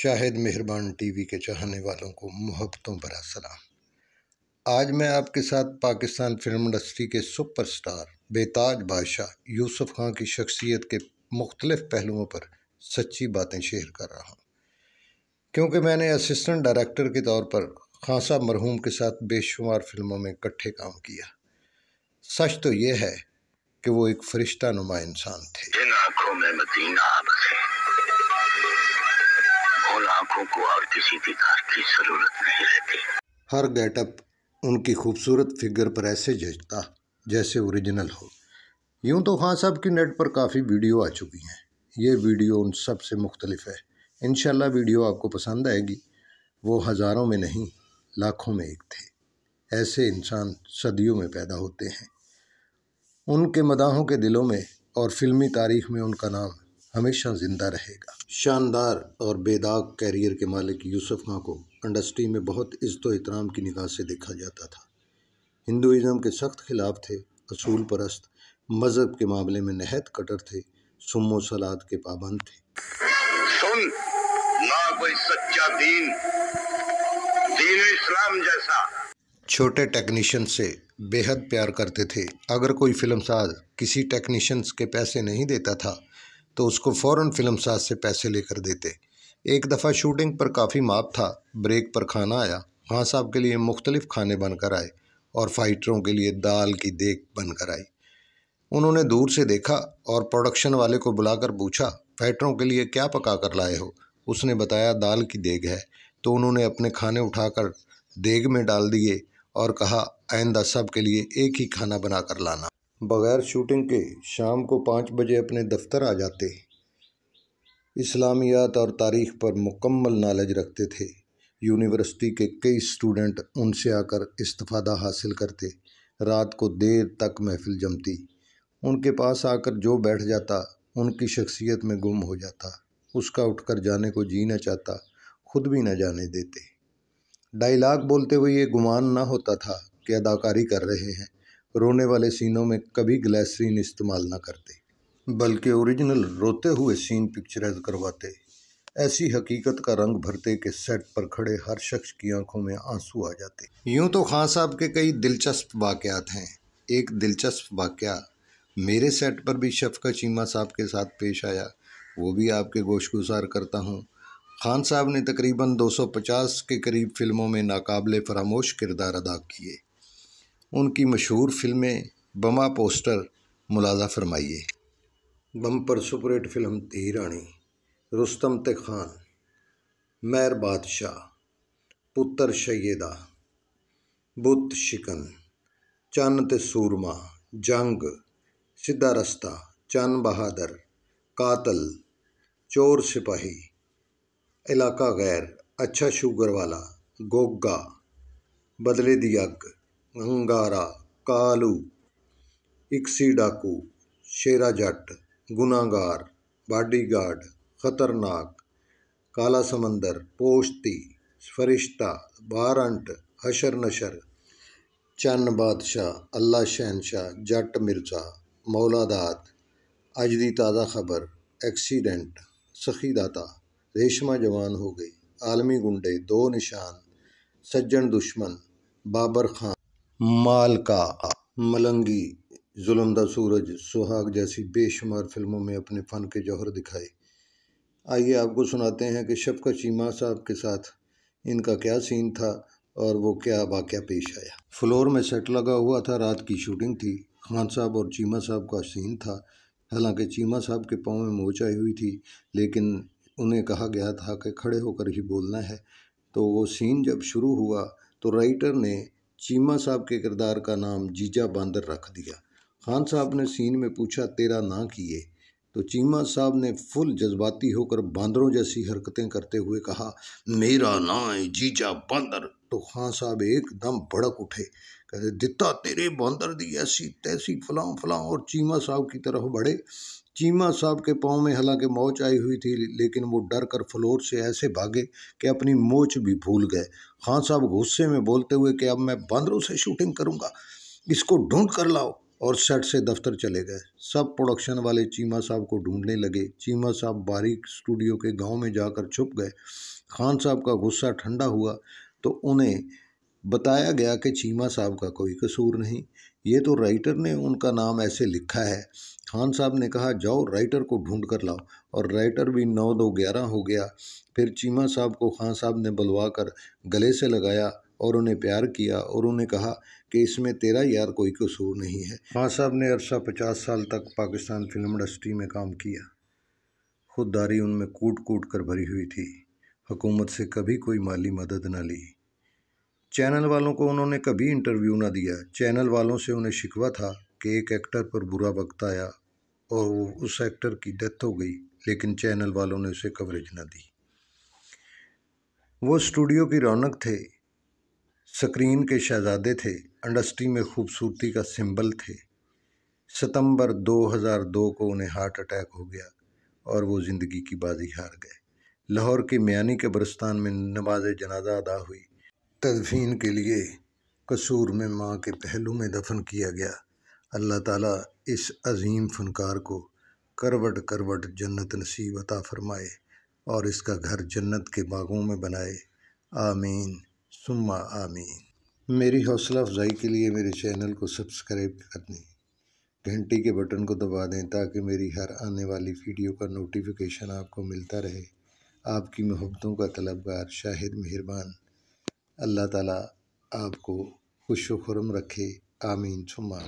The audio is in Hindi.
शाहिद मेहरबान टीवी के चाहने वालों को मोहब्बतों भरा सलाम आज मैं आपके साथ पाकिस्तान फिल्म इंडस्ट्री के सुपरस्टार बेताज बादशाह यूसुफ खां की शख्सियत के मुख्तलिफ पहलुओं पर सच्ची बातें शेयर कर रहा हूँ क्योंकि मैंने असिस्टेंट डायरेक्टर के तौर पर खासा मरहूम के साथ बेशुमार फिल्मों में इकट्ठे काम किया सच तो ये है कि वो एक फरिश्ता नुमा इंसान थे इन आँखों में मदीना बसे आंखों को और किसी विकार की जरूरत नहीं रहती हर गेटअप उनकी खूबसूरत फिगर पर ऐसे जजता जैसे ओरिजिनल हो यूं तो खान साहब की नेट पर काफ़ी वीडियो आ चुकी हैं ये वीडियो उन सब से मुख्तलिफ है इन वीडियो आपको पसंद आएगी वो हज़ारों में नहीं लाखों में एक थे ऐसे इंसान सदियों में पैदा होते हैं उनके मदाहों के दिलों में और फिल्मी तारीख में उनका नाम हमेशा ज़िंदा रहेगा शानदार और बेदाग कैरियर के मालिक यूसुफ खां को इंडस्ट्री में बहुत इज्जत इतराम की निगाह से देखा जाता था हिंदुज़म के सख्त खिलाफ थे असूल परस्त मज़हब के मामले में नहत कटर थे सुमो सलाद के पाबंद थे सुन ना कोई सच्चा दीन दीन इस्लाम जैसा छोटे टेक्नीशियन से बेहद प्यार करते थे अगर कोई फिल्म साज किसी टेक्नीशियंस के पैसे नहीं देता था तो उसको फ़ौर फ़िल्म साज से पैसे लेकर देते एक दफ़ा शूटिंग पर काफ़ी माप था ब्रेक पर खाना आया खां साहब के लिए मुख्तलिफ़ खाने बनकर आए और फाइटरों के लिए दाल की देख बनकर आई उन्होंने दूर से देखा और प्रोडक्शन वाले को बुलाकर पूछा फाइटरों के लिए क्या पका कर लाए हो उसने बताया दाल की देग है तो उन्होंने अपने खाने उठाकर देग में डाल दिए और कहा आइंदा सब के लिए एक ही खाना बना कर लाना बग़ैर शूटिंग के शाम को पाँच बजे अपने दफ्तर आ जाते इस्लामियात और तारीख़ पर मुकम्मल नॉलेज रखते थे यूनिवर्सिटी के कई स्टूडेंट उनसे आकर इस्तफादा हासिल करते रात को देर तक महफिल जमती उनके पास आकर जो बैठ जाता उनकी शख्सियत में गुम हो जाता उसका उठकर जाने को जी न चाहता खुद भी न जाने देते डायलाग बोलते हुए ये गुमान ना होता था कि अदाकारी कर रहे हैं रोने वाले सीनों में कभी ग्लैसरीन इस्तेमाल ना करते बल्कि ओरिजिनल रोते हुए सीन पिक्चराइज करवाते ऐसी हकीकत का रंग भरते कि सेट पर खड़े हर शख्स की आंखों में आंसू आ जाते यूं तो खान साहब के कई दिलचस्प वाक़ात हैं एक दिलचस्प वाक़ मेरे सेट पर भी शफका चीमा साहब के साथ पेश आया वो भी आपके गोश गुजार करता हूँ खान साहब ने तकरीबन 250 के करीब फिल्मों में नाकाबले फरामोश किरदार अदा किए उनकी मशहूर फिल्में बमा पोस्टर मुलाजा फरमाइए बम्पर सुपरहिट फिल्म थी रानी रुस्तम ते खान मैर बादशाह पुत्र शैदा बुत शिकन चन ते सूरमा जंग सिद्धा रस्ता चन बहादुर कातल चोर सिपाही इलाका गैर अच्छा शुगर वाला गोगा बदले दी अग अंगारा कालू इक्सी डाकू शेरा जट गुनागार बॉडीगार्ड खतरनाक काला समंदर पोश्ती फरिश्ता बारंट हशर नशर चन्न बादशाह अल्लाह शहनशाह जट मिर्जा मौलादात आज दी ताज़ा खबर एक्सीडेंट सखी दाता रेशमा जवान हो गई आलमी गुंडे दो निशान सज्जन दुश्मन बाबर खान मालका मलंगी जुलमदा सूरज सुहाग जैसी बेशुमार फिल्मों में अपने फ़न के जौहर दिखाए आइए आपको सुनाते हैं कि शबका चीमा साहब के साथ इनका क्या सीन था और वो क्या वाक़ पेश आया फ्लोर में सेट लगा हुआ था रात की शूटिंग थी खान साहब और चीमा साहब का सीन था हालांकि चीमा साहब के पाँव में मोच आई हुई थी लेकिन उन्हें कहा गया था कि खड़े होकर ही बोलना है तो वो सीन जब शुरू हुआ तो राइटर ने चीमा साहब के किरदार का नाम जीजा बंदर रख दिया खान साहब ने सीन में पूछा तेरा ना किए तो चीमा साहब ने फुल जज्बाती होकर बंदरों जैसी हरकतें करते हुए कहा मेरा ना है जीजा बंदर तो खान साहब एकदम भड़क उठे कहते दिता तेरे बंदर दी ऐसी तैसी फलां फलां और चीमा साहब की तरफ बढ़े चीमा साहब के पाँव में हालांकि मोच आई हुई थी लेकिन वो डर कर फ्लोर से ऐसे भागे कि अपनी मोच भी भूल गए खान साहब गुस्से में बोलते हुए कि अब मैं बंदरों से शूटिंग करूँगा इसको ढूंढ कर लाओ और सेट से दफ्तर चले गए सब प्रोडक्शन वाले चीमा साहब को ढूंढने लगे चीमा साहब बारीक स्टूडियो के गांव में जाकर छुप गए खान साहब का गुस्सा ठंडा हुआ तो उन्हें बताया गया कि चीमा साहब का कोई कसूर नहीं ये तो राइटर ने उनका नाम ऐसे लिखा है खान साहब ने कहा जाओ राइटर को ढूंढ कर लाओ और राइटर भी नौ दो ग्यारह हो गया फिर चीमा साहब को खान साहब ने बुलवा कर गले से लगाया और उन्हें प्यार किया और उन्हें कहा कि इसमें तेरा यार कोई कसूर नहीं है खान साहब ने अरसा पचास साल तक पाकिस्तान फिल्म इंडस्ट्री में काम किया खुददारी उनमें कूट कूट कर भरी हुई थी हुकूमत से कभी कोई माली मदद न ली चैनल वालों को उन्होंने कभी इंटरव्यू ना दिया चैनल वालों से उन्हें शिकवा था कि एक एक्टर पर बुरा वक्त आया और वो उस एक्टर की डेथ हो गई लेकिन चैनल वालों ने उसे कवरेज ना दी वो स्टूडियो की रौनक थे स्क्रीन के शहजादे थे इंडस्ट्री में खूबसूरती का सिंबल थे सितंबर 2002 को उन्हें हार्ट अटैक हो गया और वो ज़िंदगी की बाजी हार गए लाहौर के मियानी कब्रस्तान में नमाज जनाजा अदा हुई तदफीन के लिए कसूर में माँ के पहलू में दफन किया गया अल्लाह ताला इस अजीम फनकार को करवट करवट जन्नत नसीब अता फरमाए और इसका घर जन्नत के बागों में बनाए आमीन सुम्मा आमीन मेरी हौसला अफजाई के लिए मेरे चैनल को सब्सक्राइब कर दें घंटी के बटन को दबा दें ताकि मेरी हर आने वाली वीडियो का नोटिफिकेशन आपको मिलता रहे आपकी मोहब्बतों का तलबगार शाहिद मेहरबान अल्लाह ताला आपको खुश खुरम रखे आमीन छुमा